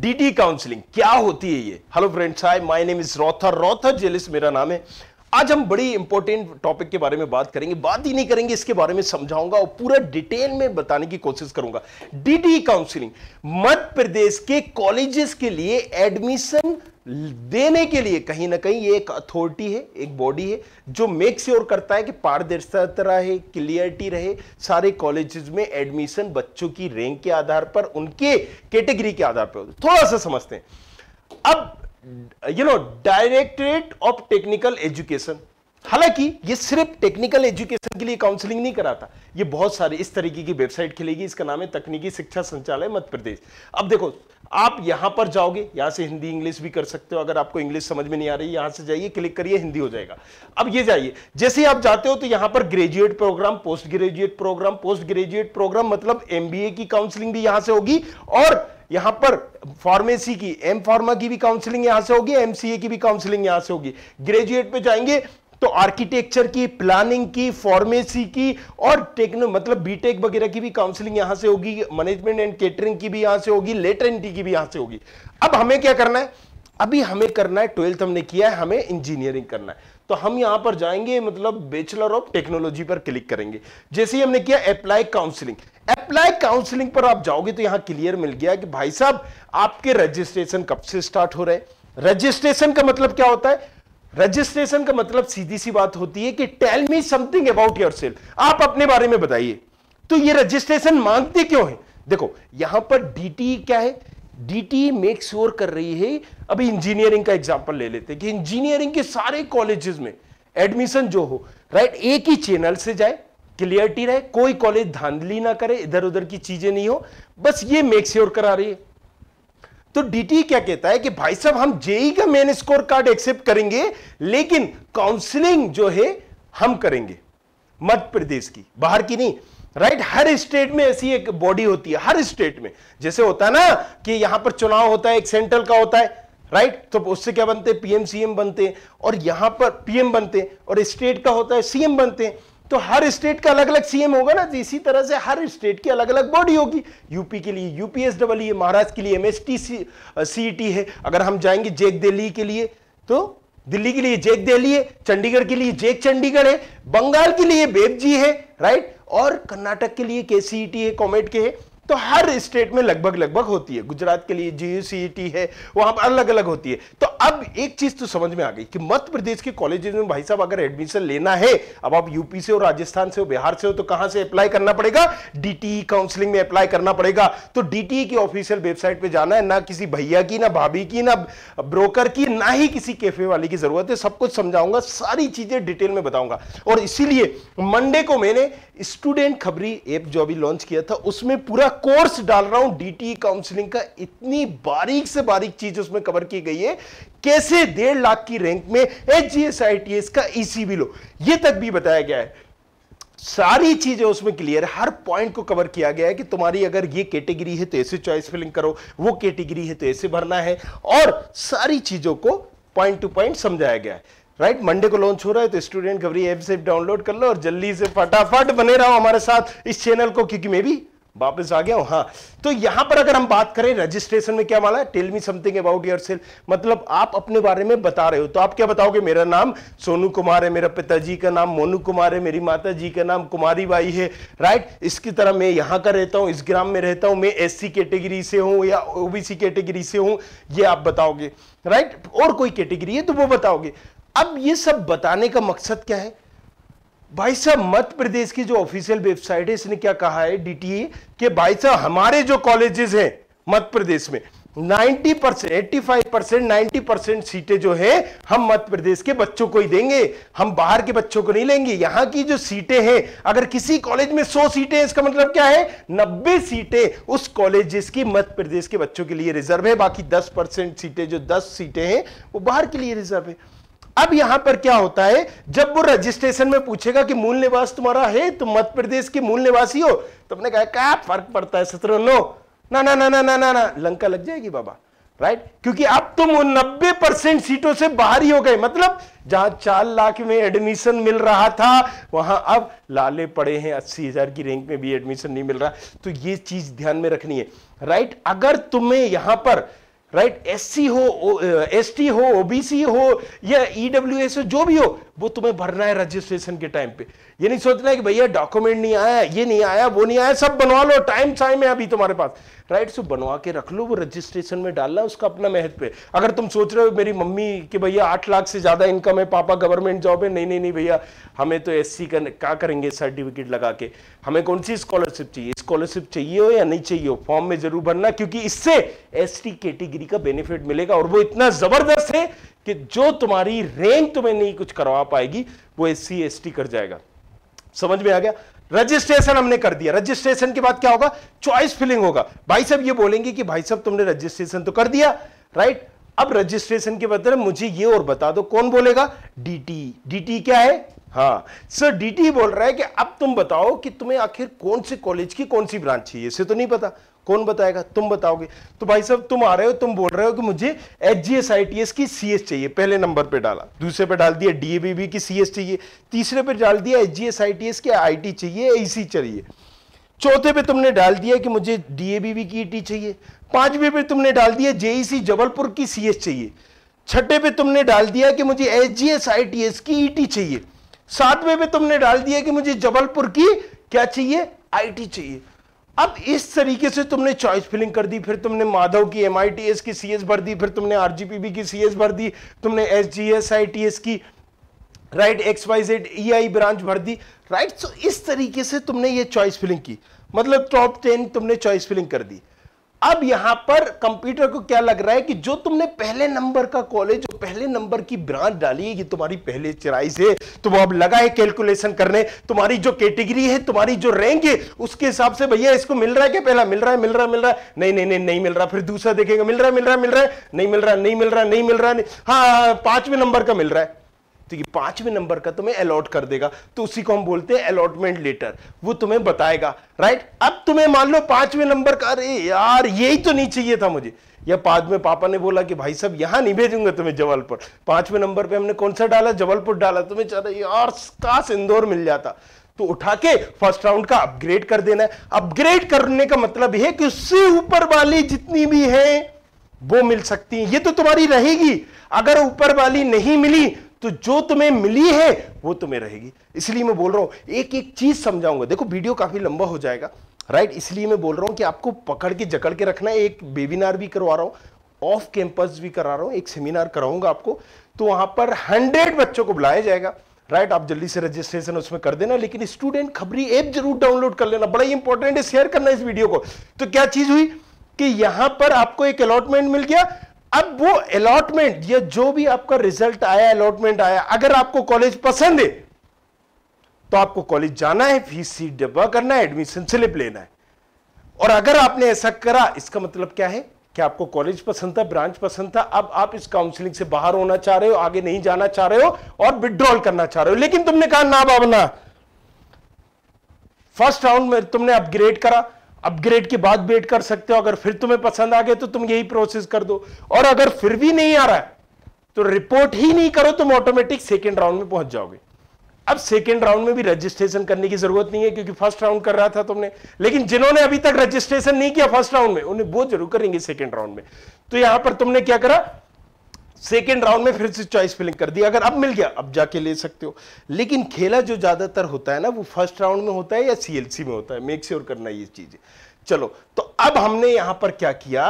DD counselling क्या होती है ये hello friends hi my name is रोथर रोथर जेलिस मेरा नाम है आज हम बड़ी इंपॉर्टेंट टॉपिक के बारे में बात करेंगे बात ही नहीं करेंगे इसके बारे में समझाऊंगा और पूरा डिटेल में बताने की कोशिश करूंगा डीडी काउंसलिंग मध्य प्रदेश के कॉलेजेस के लिए एडमिशन देने के लिए कहीं ना कहीं ये एक अथॉरिटी है एक बॉडी है जो मेक श्योर करता है कि पारदर्शिता रहे क्लियरिटी रहे सारे कॉलेजेस में एडमिशन बच्चों की रैंक के आधार पर उनके कैटेगरी के आधार पर थोड़ा सा समझते हैं अब you know directorate of technical education हालांकि ये सिर्फ टेक्निकल एजुकेशन के लिए काउंसलिंग नहीं कराता ये बहुत सारे इस तरीके की वेबसाइट खिलेगी इसका नाम है तकनीकी शिक्षा संचालय मध्य प्रदेश अब देखो आप यहां पर जाओगे यहां से हिंदी इंग्लिश भी कर सकते हो अगर आपको इंग्लिश समझ में नहीं आ रही यहां से जाइए क्लिक करिए हिंदी हो जाएगा अब ये जाइए जैसे आप जाते हो तो यहां पर graduate program post graduate program post graduate program मतलब एमबीए की काउंसलिंग भी यहां से होगी और यहां पर फार्मेसी की एम फार्मा की भी काउंसलिंग यहां से होगी एमसीए की भी काउंसलिंग यहां से होगी ग्रेजुएट पे जाएंगे तो आर्किटेक्चर की प्लानिंग की फॉर्मेसी की और टेक्नो मतलब बीटेक वगैरह की भी काउंसलिंग यहां से होगी मैनेजमेंट एंड केटरिंग की भी यहां से होगी लेटर एंट्री की भी यहां से होगी अब हमें क्या करना है अभी हमें करना है ट्वेल्थ हमने किया है हमें इंजीनियरिंग करना है तो हम यहां पर जाएंगे मतलब बैचलर ऑफ टेक्नोलॉजी पर क्लिक करेंगे जैसे ही हमने किया अप्लाई काउंसलिंग अप्लाई काउंसलिंग पर आप जाओगे तो यहां क्लियर मिल गया कि भाई साहब आपके रजिस्ट्रेशन कब से स्टार्ट हो रहे हैं रजिस्ट्रेशन का मतलब क्या होता है रजिस्ट्रेशन का मतलब सीधी सी बात होती है कि tell me something about yourself आप अपने बारे में बताइए तो ये रजिस्ट्रेशन मांगते क्यों है देखो यहां पर डीटी क्या है डीटी मेक श्योर कर रही है अभी इंजीनियरिंग का एग्जाम्पल ले लेते हैं कि इंजीनियरिंग के सारे कॉलेजेस में एडमिशन जो हो राइट एक ही चैनल से जाए क्लियरिटी रहे कोई कॉलेज धांधली ना करे इधर उधर की चीजें नहीं हो बस ये मेक श्योर करा रही है तो डीटी e क्या कहता है कि भाई साहब हम जेई e का मेन स्कोर कार्ड एक्सेप्ट करेंगे लेकिन काउंसलिंग जो है हम करेंगे मध्य प्रदेश की बाहर की नहीं राइट right? हर स्टेट में ऐसी एक बॉडी होती है हर स्टेट में जैसे होता है ना कि यहां पर चुनाव होता है एक सेंट्रल का होता है राइट right? तो उससे क्या बनते हैं पीएम सीएम बनते हैं और यहां पर पीएम बनते हैं और स्टेट का होता है सीएम बनते हैं तो हर स्टेट का अलग अलग सीएम होगा ना इसी तरह से हर स्टेट की अलग अलग बॉडी होगी यूपी के लिए यूपीएस डबल है महाराष्ट्र के लिए एमएसटी सीईटी e है अगर हम जाएंगे जेक दिल्ली के लिए तो दिल्ली के लिए जेक दिल्ली है चंडीगढ़ के लिए जेक चंडीगढ़ है बंगाल के लिए बेबजी है राइट और कर्नाटक के लिए के सी e है कॉमेट के है तो हर स्टेट में लगभग लगभग होती है गुजरात के लिए जी e है वहां पर अलग अलग होती है तो अब एक चीज तो समझ में आ गई कि मध्य प्रदेश के कॉलेजेस में भाई साहब अगर एडमिशन लेना है अब आप यूपी से हो राजस्थान से हो बिहार से हो तो कहां से अप्लाई करना पड़ेगा डीटीई काउंसलिंग e में अप्लाई करना पड़ेगा तो डीटीई e की ऑफिशियल वेबसाइट पर जाना है ना किसी भैया की ना भाभी की ना ब्रोकर की ना ही किसी कैफे वाले की जरूरत है सब कुछ समझाऊंगा सारी चीजें डिटेल में बताऊंगा और इसीलिए मंडे को मैंने स्टूडेंट खबरी एप जो अभी लॉन्च किया था उसमें पूरा कोर्स डाल रहा हूं डीटी काउंसलिंग e का इतनी बारीक से बारीक चीज उसमें कवर की गई है कैसे डेढ़ लाख की रैंक में H G S I T S का e लो ये तक भी बताया गया है सारी चीजें उसमें क्लियर है हर पॉइंट को कवर किया गया है कि तुम्हारी अगर ये कैटेगरी है तो ऐसे चॉइस फिलिंग करो वो कैटेगरी है तो ऐसे भरना है और सारी चीजों को पॉइंट टू पॉइंट समझाया गया है राइट right? मंडे को लॉन्च हो रहा है तो स्टूडेंट घबरी ऐप से डाउनलोड कर लो और जल्दी से फटाफट बने रहो हमारे साथ इस चैनल को क्योंकि मैं भी वापस आ गया हाँ तो यहां पर अगर हम बात करें रजिस्ट्रेशन में क्या माना है tell me something about your मतलब आप अपने बारे में बता रहे हो तो आप क्या बताओगे मेरा नाम सोनू कुमार है मेरा पिताजी का नाम मोनू कुमार है मेरी माता जी का नाम कुमारी बाई है राइट इसकी तरह मैं यहां का रहता हूँ इस ग्राम में रहता हूँ मैं एस कैटेगरी से हूं या ओबीसी कैटेगरी से हूं ये आप बताओगे राइट और कोई कैटेगरी है तो वो बताओगे अब ये सब बताने का मकसद क्या है भाई साहब मध्य प्रदेश की जो ऑफिशियल वेबसाइट है इसने क्या कहा है डीटीए e के भाई साहब हमारे जो कॉलेजेस हैं मध्य प्रदेश में 90 percent eighty percent ninety percent सीटें जो है हम मध्य प्रदेश के बच्चों को ही देंगे हम बाहर के बच्चों को नहीं लेंगे यहां की जो सीटें हैं अगर किसी कॉलेज में 100 सीटें इसका मतलब क्या है 90 सीटें उस कॉलेज जिसकी मध्य प्रदेश के बच्चों के लिए रिजर्व है बाकी 10 परसेंट सीटें जो 10 सीटें हैं वो बाहर के लिए रिजर्व है अब यहां पर क्या होता है जब वो रजिस्ट्रेशन में पूछेगा कि मूल निवास तुम्हारा है तुम तो मध्य प्रदेश के मूल निवासी हो तुमने तो कहा क्या फर्क पड़ता है सत्रह नो ना ना ना ना ना ना ना लंका लग जाएगी बाबा राइट क्योंकि अब तुम नब्बे परसेंट सीटों से बाहर ही हो गए मतलब जहां चार लाख में एडमिशन मिल रहा था वहां अब लाले पड़े हैं अस्सी हजार की रैंक में भी एडमिशन नहीं मिल रहा तो ये चीज ध्यान में रखनी है राइट अगर तुम्हें यहां पर राइट एससी हो एसटी uh, हो ओबीसी हो या ईडब्ल्यूएस e हो जो भी हो वो तुम्हें भरना है रजिस्ट्रेशन के टाइम पे ये नहीं सोचना है कि भैया डॉक्यूमेंट नहीं आया ये नहीं आया वो नहीं आया सब बनवा लो टाइम टाइम है अभी तुम्हारे पास राइट सो बनवा के रख लो वो रजिस्ट्रेशन में डालना उसका अपना महत्व है अगर तुम सोच रहे हो मेरी मम्मी कि भैया आठ लाख से ज्यादा इनकम है पापा गवर्नमेंट जॉब है नहीं नहीं नहीं भैया हमें तो एस सी का क्या करेंगे सर्टिफिकेट लगा के हमें कौन सी स्कॉलरशिप चाहिए स्कॉलरशिप चाहिए हो या नहीं चाहिए हो फॉर्म में जरूर भरना क्योंकि इससे एस टी कैटेगरी डिग्री का बेनिफिट मिलेगा और वो इतना जबरदस्त है कि जो तुम्हारी रैंक तुम्हें नहीं कुछ करवा पाएगी वो एस सी कर जाएगा समझ में आ गया रजिस्ट्रेशन हमने कर दिया रजिस्ट्रेशन के बाद क्या होगा चॉइस फिलिंग होगा भाई साहब ये बोलेंगे कि भाई साहब तुमने रजिस्ट्रेशन तो कर दिया राइट अब रजिस्ट्रेशन के बदले मुझे ये और बता दो कौन बोलेगा डीटी डीटी क्या है हाँ सर डीटी बोल रहा है कि अब तुम बताओ कि तुम्हें आखिर कौन से कॉलेज की कौन सी ब्रांच चाहिए इसे तो नहीं पता कौन बताएगा तुम बताओगे तो भाई साहब तुम आ रहे हो तुम बोल रहे हो कि मुझे H G S I T S की सी एस चाहिए पहले नंबर पे डाला दूसरे पे डाल दिया डी ए बी बी की सी एस चाहिए तीसरे पे डाल दिया H G S I T S की आई टी चाहिए ए सी चाहिए चौथे पे तुमने डाल दिया कि मुझे डी ए बी बी की ई e टी चाहिए पांचवे पे तुमने डाल दिया जे सी e जबलपुर की सी एस चाहिए छठे पे तुमने डाल दिया कि मुझे H G S I T S की ई e टी चाहिए सातवें पे तुमने डाल दिया कि मुझे जबलपुर की क्या चाहिए आई टी चाहिए अब इस तरीके से तुमने चॉइस फिलिंग कर दी फिर तुमने माधव की एम की सी भर दी फिर तुमने आर की सी भर दी तुमने S G S I T S की right X Y Z E I branch भर दी राइट right? सो so, इस तरीके से तुमने ये चॉइस फिलिंग की मतलब टॉप टेन तुमने चॉइस फिलिंग कर दी अब यहां पर कंप्यूटर को क्या लग रहा है कि जो तुमने पहले नंबर का कॉलेज जो पहले नंबर की ब्रांच डाली है ये तुम्हारी पहले से तो तुम अब लगा है कैलकुलेशन करने तुम्हारी जो कैटेगरी है तुम्हारी जो रैंक है उसके हिसाब से भैया इसको मिल रहा है क्या पहला मिल रहा है मिल रहा है मिल रहा है नहीं नहीं नहीं नहीं मिल रहा फिर दूसरा देखेगा मिल रहा है मिल रहा है मिल रहा है नहीं मिल रहा नहीं मिल रहा नहीं मिल रहा नहीं हाँ, हाँ, हाँ पांचवें नंबर का मिल रहा है तो ये पांचवें नंबर का तुम्हें अलॉट कर देगा तो उसी को हम बोलते हैं अलॉटमेंट लेटर वो तुम्हें बताएगा राइट अब तुम्हें मान लो पांचवें नंबर का अरे यार यही तो नहीं चाहिए था मुझे या बाद में पापा ने बोला कि भाई साहब यहां नहीं भेजूंगा तुम्हें जबलपुर पांचवें नंबर पे हमने कौन सा डाला जबलपुर डाला तुम्हें चाह यार काश इंदौर मिल जाता तो उठा के फर्स्ट राउंड का अपग्रेड कर देना है अपग्रेड करने का मतलब है कि उससे ऊपर वाली जितनी भी है वो मिल सकती है ये तो तुम्हारी रहेगी अगर ऊपर वाली नहीं मिली तो जो तुम्हें मिली है वो तुम्हें रहेगी इसलिए मैं बोल रहा हूं एक एक चीज समझाऊंगा देखो वीडियो काफी लंबा हो जाएगा राइट इसलिए मैं बोल रहा हूं कि आपको पकड़ के जकड़ के रखना है एक वेबिनार भी करवा रहा हूं ऑफ कैंपस भी करा रहा हूं एक सेमिनार कराऊंगा आपको तो वहां पर हंड्रेड बच्चों को बुलाया जाएगा राइट आप जल्दी से रजिस्ट्रेशन उसमें कर देना लेकिन स्टूडेंट खबरी ऐप जरूर डाउनलोड कर लेना बड़ा ही इंपॉर्टेंट है शेयर करना इस वीडियो को तो क्या चीज हुई कि यहां पर आपको एक अलॉटमेंट मिल गया अब वो अलॉटमेंट या जो भी आपका रिजल्ट आया अलॉटमेंट आया अगर आपको कॉलेज पसंद है तो आपको कॉलेज जाना है फीस सीट डब्बा करना है एडमिशन स्लिप लेना है और अगर आपने ऐसा करा इसका मतलब क्या है कि आपको कॉलेज पसंद था ब्रांच पसंद था अब आप इस काउंसलिंग से बाहर होना चाह रहे हो आगे नहीं जाना चाह रहे हो और विड्रॉल करना चाह रहे हो लेकिन तुमने कहा ना बाबना फर्स्ट राउंड में तुमने अपग्रेड करा अपग्रेड के बाद वेट कर सकते हो अगर फिर तुम्हें पसंद आ गए तो तुम यही प्रोसेस कर दो और अगर फिर भी नहीं आ रहा है तो रिपोर्ट ही नहीं करो तुम ऑटोमेटिक सेकेंड राउंड में पहुंच जाओगे अब सेकेंड राउंड में भी रजिस्ट्रेशन करने की जरूरत नहीं है क्योंकि फर्स्ट राउंड कर रहा था तुमने लेकिन जिन्होंने अभी तक रजिस्ट्रेशन नहीं किया फर्स्ट राउंड में उन्हें वो जरूर करेंगे सेकेंड राउंड में तो यहां पर तुमने क्या करा सेकेंड राउंड में फिर से चॉइस फिलिंग कर दी अगर अब मिल गया अब जाके ले सकते हो लेकिन खेला जो ज़्यादातर होता है ना वो फर्स्ट राउंड में होता है या सीएलसी में होता है मेक श्योर sure करना ये चीज़ें चलो तो अब हमने यहां पर क्या किया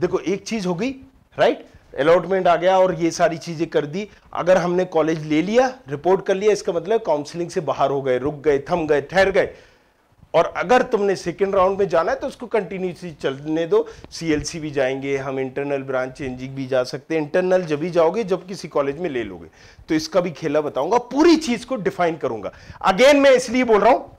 देखो एक चीज़ हो गई राइट अलॉटमेंट आ गया और ये सारी चीज़ें कर दी अगर हमने कॉलेज ले लिया रिपोर्ट कर लिया इसका मतलब काउंसिलिंग से बाहर हो गए रुक गए थम गए ठहर गए और अगर तुमने सेकेंड राउंड में जाना है तो उसको कंटिन्यूसली चलने दो सीएलसी भी जाएंगे हम इंटरनल ब्रांच चेंजिंग भी जा सकते हैं इंटरनल जब भी जाओगे जब किसी कॉलेज में ले लोगे तो इसका भी खेला बताऊंगा पूरी चीज को डिफाइन करूंगा अगेन मैं इसलिए बोल रहा हूं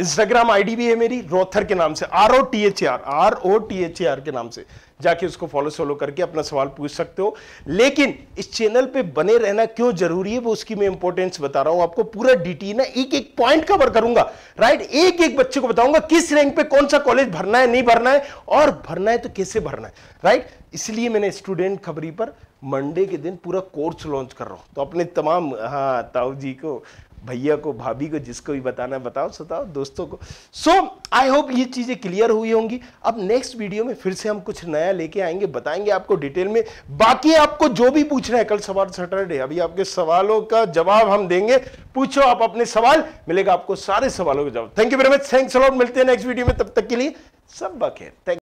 इंस्टाग्राम आईडी भी है मेरी रोथर के नाम से R O T H R R O T H R के नाम से जाके उसको फॉलो सॉलो करके अपना सवाल पूछ सकते हो लेकिन इस चैनल पे बने रहना क्यों जरूरी है वो उसकी मैं इंपॉर्टेंस बता रहा हूं आपको पूरा डिटेल ना एक एक पॉइंट कवर करूंगा राइट एक एक बच्चे को बताऊंगा किस रैंक पे कौन सा कॉलेज भरना है नहीं भरना है और भरना है तो कैसे भरना है राइट इसलिए मैंने स्टूडेंट खबरी पर मंडे के दिन पूरा कोर्स लॉन्च कर रहा हूं तो अपने तमाम हाँ ताऊ जी को भैया को भाभी को जिसको भी बताना बताओ सताओ दोस्तों को सो आई होप ये चीज़ें क्लियर हुई होंगी अब नेक्स्ट वीडियो में फिर से हम कुछ नया लेके आएंगे बताएंगे आपको डिटेल में बाकी आपको जो भी पूछना है कल सवाल सैटरडे अभी आपके सवालों का जवाब हम देंगे पूछो आप अपने सवाल मिलेगा आपको सारे सवालों का जवाब thank you very much thanks a lot मिलते हैं नेक्स्ट वीडियो में तब तक के लिए सब बखेर थैंक